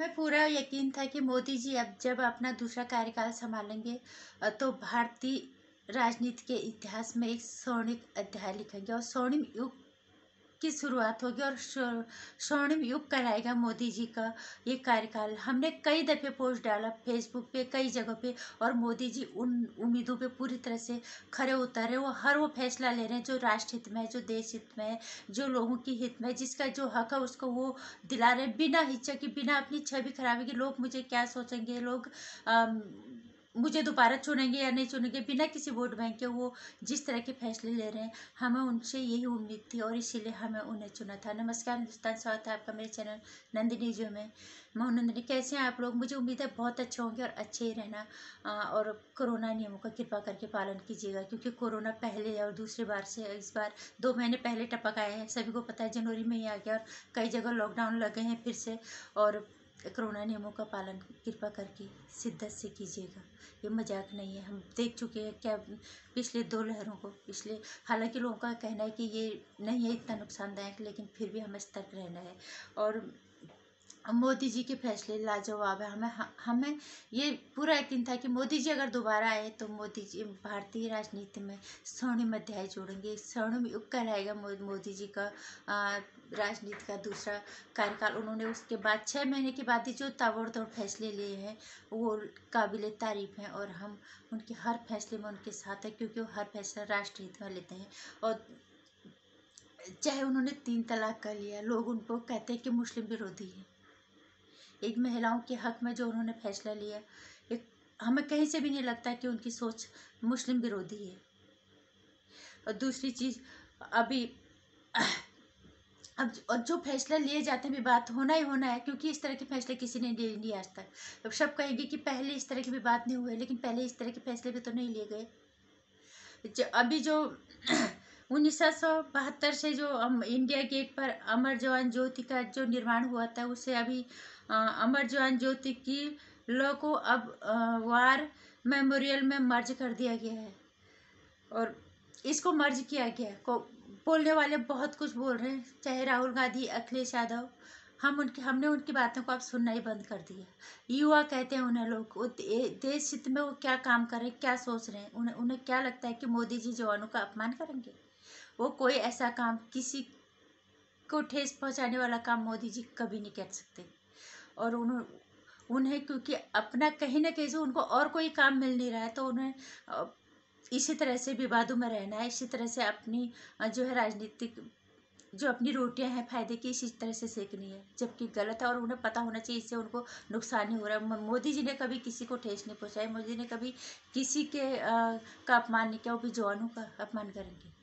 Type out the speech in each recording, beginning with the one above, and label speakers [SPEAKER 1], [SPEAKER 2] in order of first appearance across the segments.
[SPEAKER 1] हमें पूरा यकीन था कि मोदी जी अब जब अपना दूसरा कार्यकाल संभालेंगे तो भारतीय राजनीति के इतिहास में एक स्वर्णिम अध्याय लिखेंगे और स्वर्णिम युग की शुरुआत होगी और स्वर्णिम युग कराएगा मोदी जी का ये कार्यकाल हमने कई दफ़े पोस्ट डाला फेसबुक पे कई जगह पे और मोदी जी उन उम्मीदों पे पूरी तरह से खड़े उतर रहे वो हर वो फैसला ले रहे हैं जो राष्ट्र हित में है जो देश हित में है जो लोगों के हित में जिसका जो हक है उसको वो दिला रहे हैं बिना हिचक के बिना अपनी छवि खराबी के लोग मुझे क्या सोचेंगे लोग मुझे दोबारा चुनेंगे या नहीं चुनेंगे बिना किसी वोट बैंक के वो जिस तरह के फैसले ले रहे हैं हमें उनसे यही उम्मीद थी और इसीलिए हमें उन्हें चुना था नमस्कार हिंदुस्तान स्वागत है आपका मेरे चैनल नंदिनी जो में मैं नंदिनी कैसे हैं आप लोग मुझे उम्मीद है बहुत अच्छे होंगे और अच्छे ही रहना और कोरोना नियमों का कृपा करके पालन कीजिएगा क्योंकि कोरोना पहले और दूसरी बार से इस बार दो महीने पहले टपक आए हैं सभी को पता है जनवरी में ही आ गया और कई जगह लॉकडाउन लगे हैं फिर से और कोरोना नियमों का पालन कृपा करके शिद्दत से कीजिएगा ये मज़ाक नहीं है हम देख चुके हैं क्या पिछले दो लहरों को पिछले हालांकि लोगों का कहना है कि ये नहीं है इतना नुकसानदायक लेकिन फिर भी हमें सतर्क रहना है और मोदी जी के फैसले लाजवाब है हमें हमें ये पूरा यकीन था कि मोदी जी अगर दोबारा आए तो मोदी जी भारतीय राजनीति में स्वर्णिम अध्याय जोड़ेंगे स्वर्णिम युग कहलाएगा मोदी जी का राजनीति का दूसरा कार्यकाल उन्होंने उसके बाद छः महीने के बाद ही जो ताबड़तोड़ फैसले लिए हैं वो काबिल तारीफ हैं और हम उनके हर फैसले में उनके साथ हैं क्योंकि वो हर फैसला राष्ट्रहित में लेते हैं और चाहे उन्होंने तीन तलाक का लिया लोग उनको कहते हैं कि मुस्लिम विरोधी है एक महिलाओं के हक़ में जो उन्होंने फ़ैसला लिया एक हमें कहीं से भी नहीं लगता कि उनकी सोच मुस्लिम विरोधी है और दूसरी चीज़ अभी अब और जो फैसला लिए जाते हैं भी बात होना ही होना है क्योंकि इस तरह के फैसले किसी ने लिए नहीं आज तक अब सब कहेंगे कि पहले इस तरह की भी बात नहीं हुए लेकिन पहले इस तरह के फैसले भी तो नहीं लिए गए जो अभी जो उन्नीस से जो इंडिया गेट पर अमर जवान ज्योति का जो निर्माण हुआ था उसे अभी अमर जवान ज्योति की लॉ को अब वार मेमोरियल में मर्ज कर दिया गया है और इसको मर्ज किया गया को बोलने वाले बहुत कुछ बोल रहे हैं चाहे राहुल गांधी अखिलेश यादव हम उनकी हमने उनकी बातों को अब सुनना ही बंद कर दिया युवा कहते हैं उन्हें लोग देश हित में वो क्या काम कर रहे हैं क्या सोच रहे हैं उन्हें उन्हें क्या लगता है कि मोदी जी जवानों का अपमान करेंगे वो कोई ऐसा काम किसी को ठेस पहुंचाने वाला काम मोदी जी कभी नहीं कर सकते और उन्हें उन्हें क्योंकि अपना कहीं ना कहीं से उनको और कोई काम मिल नहीं रहा है तो उन्हें इसी तरह से विवादों में रहना है इसी तरह से अपनी जो है राजनीतिक जो अपनी रोटियां हैं फायदे की इसी तरह से सेकनी है जबकि गलत है और उन्हें पता होना चाहिए इससे उनको नुकसान ही हो रहा है मोदी जी ने कभी किसी को ठेस नहीं पहुँचाया मोदी जी ने कभी किसी के आ, का अपमान नहीं किया वो भी जवानों का अपमान करेंगे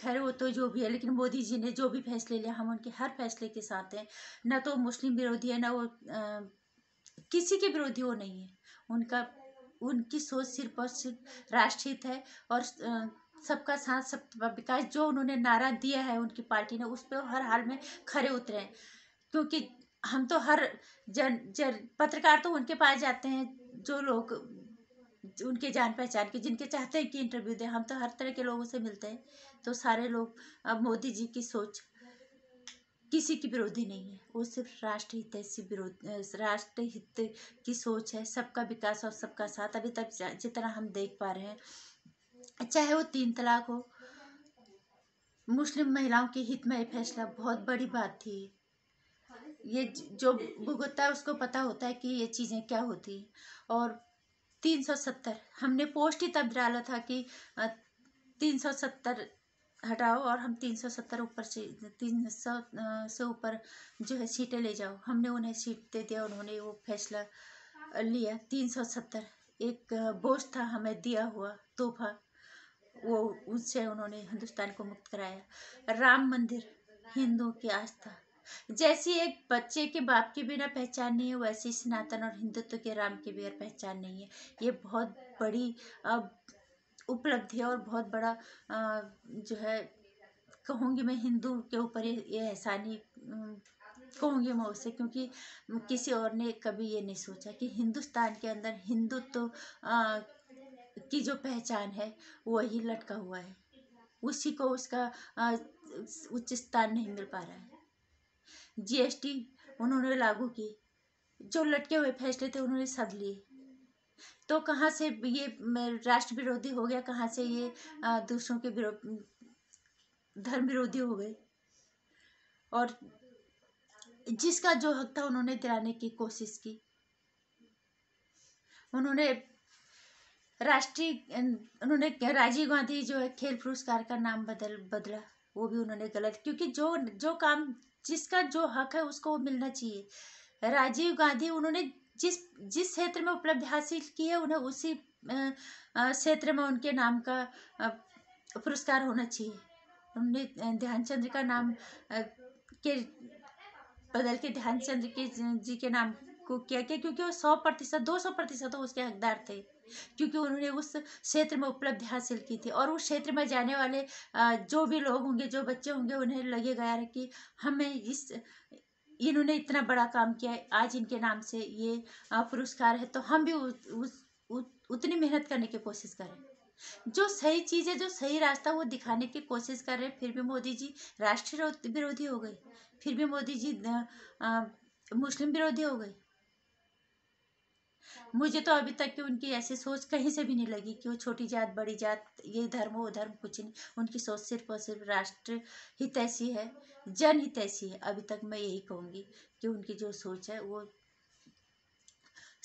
[SPEAKER 1] खैर वो तो जो भी है लेकिन मोदी जी ने जो भी फैसले लिया हम उनके हर फैसले के साथ हैं ना तो मुस्लिम विरोधी है ना वो आ, किसी के विरोधी वो नहीं है उनका उनकी सोच सिर्फ और सिर्फ राष्ट्रहित है और सबका साथ सब विकास जो उन्होंने नारा दिया है उनकी पार्टी ने उस पर हर हाल में खड़े उतरे हैं क्योंकि हम तो हर जन जन पत्रकार तो उनके पास जाते हैं जो लोग उनके जान पहचान के जिनके चाहते हैं कि इंटरव्यू दें हम तो हर तरह के लोगों से मिलते हैं तो सारे लोग अब मोदी जी की सोच किसी की विरोधी नहीं है वो सिर्फ राष्ट्र हित से विरोध राष्ट्र हित की सोच है सबका विकास और सबका साथ अभी तक जितना हम देख पा रहे हैं चाहे वो तीन तलाक हो मुस्लिम महिलाओं के हित में ये फैसला बहुत बड़ी बात थी ये जो भुगतता है उसको पता होता है कि ये चीज़ें क्या होती और तीन सौ सत्तर हमने पोस्ट ही तब डाला था कि तीन सौ सत्तर हटाओ और हम तीन सौ सत्तर ऊपर से तीन सौ से ऊपर जो है सीटें ले जाओ हमने उन्हें सीट दे दिया उन्होंने वो फैसला लिया तीन सौ सत्तर एक बोझ था हमें दिया हुआ तोहफा वो उससे उन्होंने हिंदुस्तान को मुक्त कराया राम मंदिर हिंदुओं की आस्था जैसी एक बच्चे के बाप के बिना पहचान नहीं है वैसी सनातन और हिंदुत्व के राम के बिना पहचान नहीं है ये बहुत बड़ी उपलब्धि है और बहुत बड़ा जो है कहूँगी मैं हिंदू के ऊपर ये ये एहसानी कहूँगी मैं उसे क्योंकि किसी और ने कभी ये नहीं सोचा कि हिंदुस्तान के अंदर हिंदुत्व तो, की जो पहचान है वही लटका हुआ है उसी को उसका उच्च स्थान नहीं मिल पा रहा है जीएसटी उन्होंने लागू की जो लटके हुए फैसले थे उन्होंने सद लिए तो कहाँ से ये राष्ट्र विरोधी हो गया कहाँ से ये दूसरों के धर्म विरोधी हो गए और जिसका जो हक था उन्होंने दिलाने की कोशिश की उन्होंने राष्ट्रीय उन्होंने राजीव गांधी जो है खेल पुरस्कार का नाम बदल बदला वो भी उन्होंने गलत क्योंकि जो जो काम जिसका जो हक है उसको मिलना चाहिए राजीव गांधी उन्होंने जिस जिस क्षेत्र में उपलब्धि हासिल की है उन्हें उसी क्षेत्र में उनके नाम का पुरस्कार होना चाहिए हमने ध्यानचंद्र का नाम के बदल के ध्यानचंद्र के जी के नाम को किया क्या क्योंकि वो सौ प्रतिशत दो सौ प्रतिशत उसके हकदार थे क्योंकि उन्होंने उस क्षेत्र में उपलब्धि हासिल की थी और उस क्षेत्र में जाने वाले जो भी लोग होंगे जो बच्चे होंगे उन्हें लगे गया कि हमें इस इन्होंने इतना बड़ा काम किया आज इनके नाम से ये पुरस्कार है तो हम भी उस, उतनी मेहनत करने की कोशिश करें जो सही चीज़ है जो सही रास्ता वो दिखाने की कोशिश कर रहे हैं फिर भी मोदी जी राष्ट्रीय विरोधी हो गए फिर भी मोदी जी मुस्लिम विरोधी हो गए मुझे तो अभी तक कि उनकी ऐसी सोच कहीं से भी नहीं लगी कि वो छोटी जात बड़ी जात ये धर्म वो धर्म कुछ नहीं उनकी सोच सिर्फ और सिर्फ राष्ट्र हित ऐसी है जन हित ऐसी है अभी तक मैं यही कहूँगी कि उनकी जो सोच है वो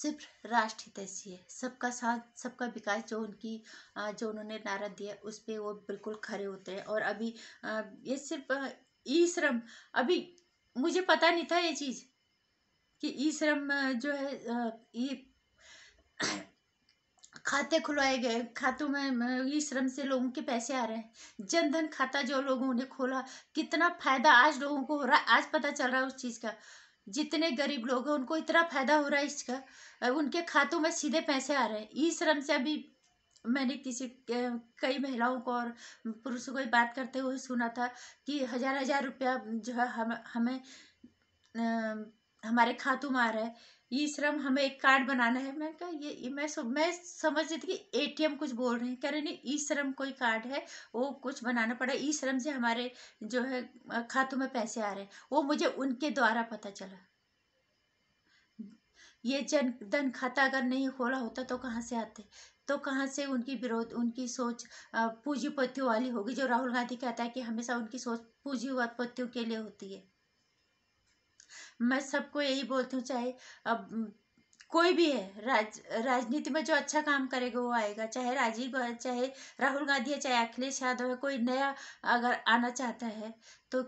[SPEAKER 1] सिर्फ राष्ट्र हित ऐसी है सबका साथ सबका विकास जो उनकी जो उन्होंने नारा दिया उस पर वो बिल्कुल खड़े होते हैं और अभी ये सिर्फ ई श्रम अभी मुझे पता नहीं था ये चीज़ कि ई श्रम जो है ई खाते खुलवाए गए खातों में ई श्रम से लोगों के पैसे आ रहे हैं जनधन खाता जो लोगों ने खोला कितना फायदा आज लोगों को हो रहा है आज पता चल रहा है उस चीज़ का जितने गरीब लोग हैं उनको इतना फायदा हो रहा है इसका उनके खातों में सीधे पैसे आ रहे हैं ई श्रम से अभी मैंने किसी कई महिलाओं को और पुरुषों को बात करते हुए सुना था कि हजार हजार रुपया जो है हम हमें हमारे खातू मार है ई श्रम हमें एक कार्ड बनाना है मैं कहा ये मैं मैं समझ रही थी कि एटीएम कुछ बोल रहे हैं कह रहे नहीं ई श्रम कोई कार्ड है वो कुछ बनाना पड़ा ई श्रम से हमारे जो है खातों में पैसे आ रहे हैं वो मुझे उनके द्वारा पता चला ये जन धन खाता अगर नहीं खोला होता तो कहाँ से आते तो कहाँ से उनकी विरोध उनकी सोच पूंजीपतियों वाली होगी जो राहुल गांधी कहता है कि हमेशा उनकी सोच पूंजीपतियों के लिए होती है मैं सबको यही बोलती हूँ चाहे अब कोई भी है राज राजनीति में जो अच्छा काम करेगा वो आएगा चाहे राजीव चाहे राहुल गांधी है चाहे अखिलेश यादव है कोई नया अगर आना चाहता है तो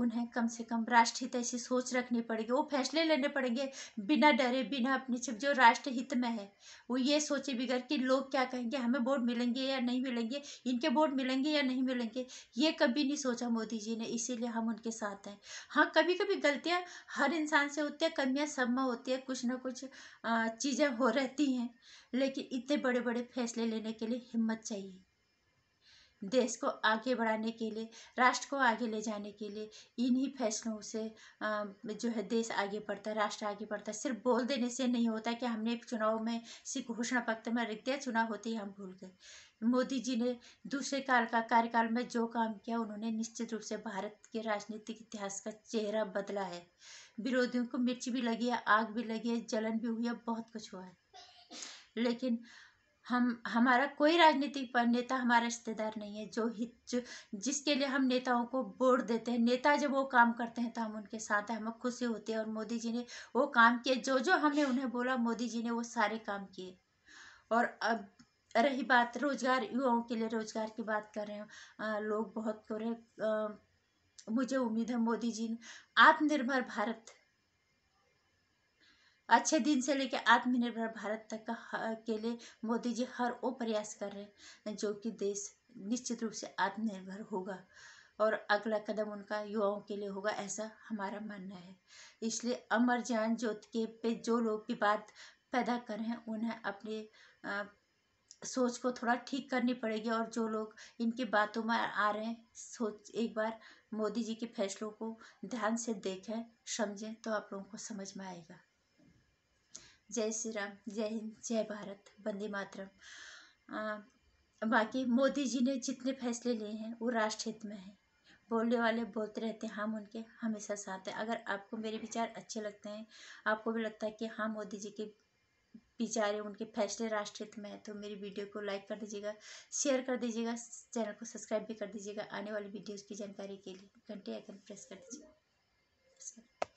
[SPEAKER 1] उन्हें कम से कम राष्ट्रहित ऐसी सोच रखनी पड़ेगी वो फैसले लेने पड़ेंगे बिना डरे बिना अपनी छिप जो राष्ट्रहित में है वो ये सोचे बिगड़ कि लोग क्या कहेंगे हमें वोट मिलेंगे या नहीं मिलेंगे इनके वोट मिलेंगे या नहीं मिलेंगे ये कभी नहीं सोचा मोदी जी ने इसीलिए हम उनके साथ हैं हाँ कभी कभी गलतियाँ हर इंसान से होती है कमियाँ सब में होती है कुछ ना कुछ चीज़ें हो रहती हैं लेकिन इतने बड़े बड़े फैसले लेने के लिए हिम्मत चाहिए देश को आगे बढ़ाने के लिए राष्ट्र को आगे ले जाने के लिए इन्हीं फैसलों से जो है देश आगे बढ़ता है राष्ट्र आगे बढ़ता है सिर्फ बोल देने से नहीं होता कि हमने चुनाव में सिर्फ घोषणा पत्र में रख दिया चुनाव होते ही हम भूल गए मोदी जी ने दूसरे काल का कार्यकाल में जो काम किया उन्होंने निश्चित रूप से भारत के राजनीतिक इतिहास का चेहरा बदला है विरोधियों को मिर्च भी लगी है आग भी लगी है जलन भी हुई है बहुत कुछ हुआ है लेकिन हम हमारा कोई राजनीतिक नेता हमारा रिश्तेदार नहीं है जो हित जो जिसके लिए हम नेताओं को वोट देते हैं नेता जब वो काम करते हैं तो हम उनके साथ हैं हमें खुशी होती है और मोदी जी ने वो काम किए जो जो हमने उन्हें बोला मोदी जी ने वो सारे काम किए और अब रही बात रोजगार युवाओं के लिए रोजगार की बात कर रहे हैं लोग बहुत कर रहे मुझे उम्मीद है मोदी जी ने आत्मनिर्भर भारत अच्छे दिन से लेकर आत्मनिर्भर भारत तक का के लिए मोदी जी हर वो प्रयास कर रहे हैं जो कि देश निश्चित रूप से आत्मनिर्भर होगा और अगला कदम उनका युवाओं के लिए होगा ऐसा हमारा मानना है इसलिए अमर जान ज्योत के पे जो लोग विवाद पैदा कर रहे हैं उन्हें अपने आ, सोच को थोड़ा ठीक करनी पड़ेगी और जो लोग इनकी बातों में आ रहे हैं सोच एक बार मोदी जी के फैसलों को ध्यान से देखें समझें तो आप लोगों को समझ में आएगा जय श्री राम जय हिंद जय भारत वंदे मातरम बाकी मोदी जी ने जितने फैसले लिए हैं वो राष्ट्र हित में है बोलने वाले बोलते रहते हैं हम उनके हमेशा साथ हैं अगर आपको मेरे विचार अच्छे लगते हैं आपको भी लगता है कि हाँ मोदी जी के विचार है उनके फैसले राष्ट्र हित में है तो मेरी वीडियो को लाइक कर दीजिएगा शेयर कर दीजिएगा चैनल को सब्सक्राइब भी कर दीजिएगा आने वाली वीडियोज़ की जानकारी के लिए घंटे आइकन प्रेस कर दीजिएगा